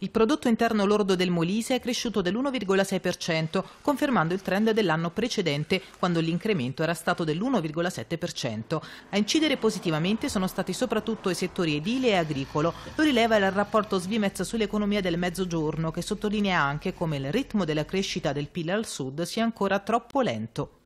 Il prodotto interno lordo del Molise è cresciuto dell'1,6%, confermando il trend dell'anno precedente, quando l'incremento era stato dell'1,7%. A incidere positivamente sono stati soprattutto i settori edile e agricolo. Lo rileva il rapporto Svimez sull'economia del mezzogiorno, che sottolinea anche come il ritmo della crescita del PIL al sud sia ancora troppo lento.